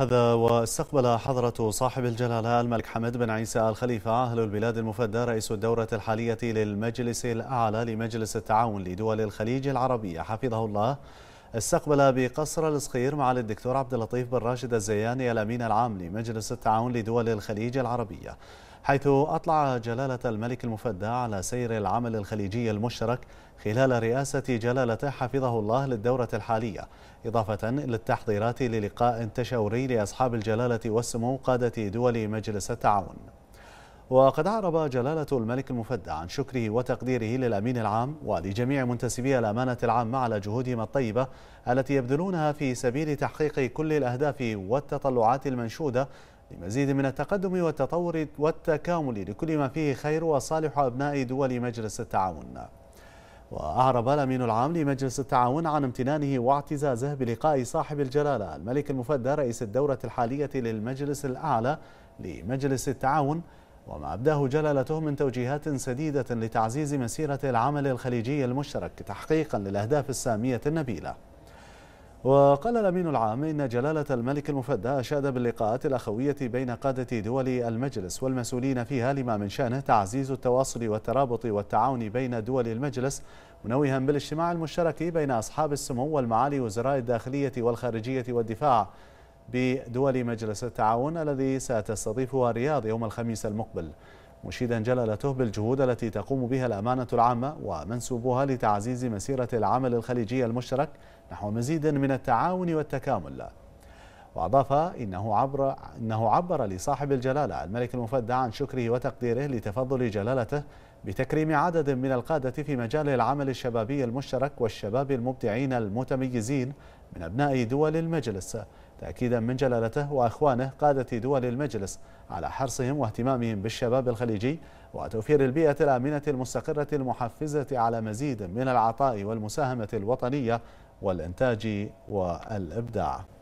هذا واستقبل حضرة صاحب الجلالة الملك حمد بن عيسى الخليفة أهل البلاد المفدى رئيس الدورة الحالية للمجلس الأعلى لمجلس التعاون لدول الخليج العربية حفظه الله استقبل بقصر الصخير معالي الدكتور عبد اللطيف بن راشد الزياني الأمين العام لمجلس التعاون لدول الخليج العربية حيث أطلع جلالة الملك المفدى على سير العمل الخليجي المشترك خلال رئاسة جلالته حفظه الله للدورة الحالية إضافة للتحضيرات للقاء تشاوري لأصحاب الجلالة والسمو قادة دول مجلس التعاون وقد أعرب جلالة الملك المفدى عن شكره وتقديره للأمين العام ولجميع منتسبي الأمانة العامة على جهودهم الطيبة التي يبذلونها في سبيل تحقيق كل الأهداف والتطلعات المنشودة لمزيد من التقدم والتطور والتكامل لكل ما فيه خير وصالح أبناء دول مجلس التعاون وأعرب الأمين العام لمجلس التعاون عن امتنانه واعتزازه بلقاء صاحب الجلالة الملك المفدى رئيس الدورة الحالية للمجلس الأعلى لمجلس التعاون وما أبداه جلالته من توجيهات سديدة لتعزيز مسيرة العمل الخليجي المشترك تحقيقا للأهداف السامية النبيلة وقال الأمين العام إن جلالة الملك المفدى أشاد باللقاءات الأخوية بين قادة دول المجلس والمسؤولين فيها لما من شأنه تعزيز التواصل والترابط والتعاون بين دول المجلس منوها بالاجتماع المشترك بين أصحاب السمو والمعالي وزراء الداخلية والخارجية والدفاع بدول مجلس التعاون الذي ستستضيفه الرياض يوم الخميس المقبل مشيدا جلالته بالجهود التي تقوم بها الأمانة العامة ومنسوبها لتعزيز مسيرة العمل الخليجي المشترك نحو مزيد من التعاون والتكامل وأضاف إنه عبر, إنه عبر لصاحب الجلالة الملك المفدى عن شكره وتقديره لتفضل جلالته بتكريم عدد من القادة في مجال العمل الشبابي المشترك والشباب المبدعين المتميزين من أبناء دول المجلس تأكيدا من جلالته وأخوانه قادة دول المجلس على حرصهم واهتمامهم بالشباب الخليجي وتوفير البيئة الآمنة المستقرة المحفزة على مزيد من العطاء والمساهمة الوطنية والإنتاج والإبداع